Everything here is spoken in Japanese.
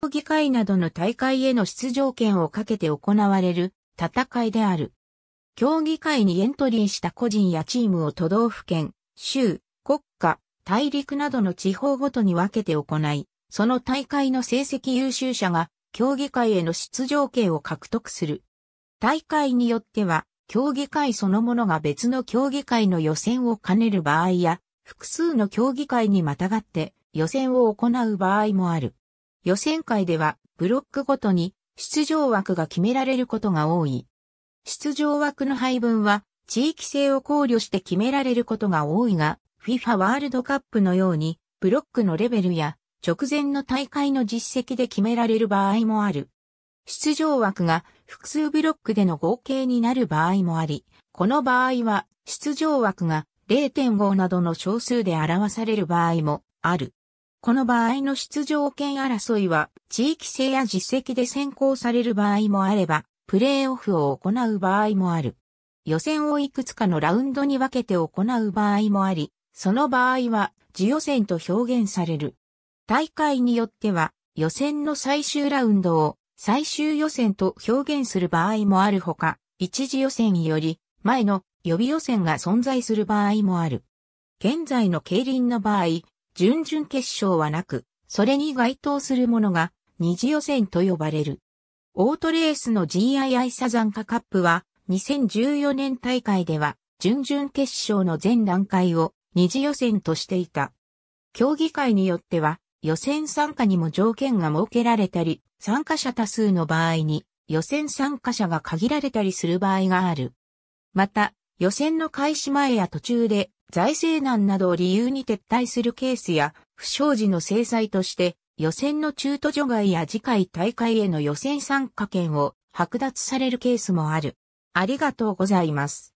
競技会などの大会への出場権をかけて行われる戦いである。競技会にエントリーした個人やチームを都道府県、州、国家、大陸などの地方ごとに分けて行い、その大会の成績優秀者が競技会への出場権を獲得する。大会によっては、競技会そのものが別の競技会の予選を兼ねる場合や、複数の競技会にまたがって予選を行う場合もある。予選会ではブロックごとに出場枠が決められることが多い。出場枠の配分は地域性を考慮して決められることが多いが、FIFA ワールドカップのようにブロックのレベルや直前の大会の実績で決められる場合もある。出場枠が複数ブロックでの合計になる場合もあり、この場合は出場枠が0.5などの小数で表される場合もある。この場合の出場権争いは、地域性や実績で選考される場合もあれば、プレーオフを行う場合もある。予選をいくつかのラウンドに分けて行う場合もあり、その場合は、次予選と表現される。大会によっては、予選の最終ラウンドを最終予選と表現する場合もあるほか、一次予選より前の予備予選が存在する場合もある。現在の競輪の場合、準々決勝はなく、それに該当するものが二次予選と呼ばれる。オートレースの GII サザンカカップは2014年大会では準々決勝の全段階を二次予選としていた。競技会によっては予選参加にも条件が設けられたり、参加者多数の場合に予選参加者が限られたりする場合がある。また、予選の開始前や途中で財政難などを理由に撤退するケースや、不祥事の制裁として、予選の中途除外や次回大会への予選参加権を剥奪されるケースもある。ありがとうございます。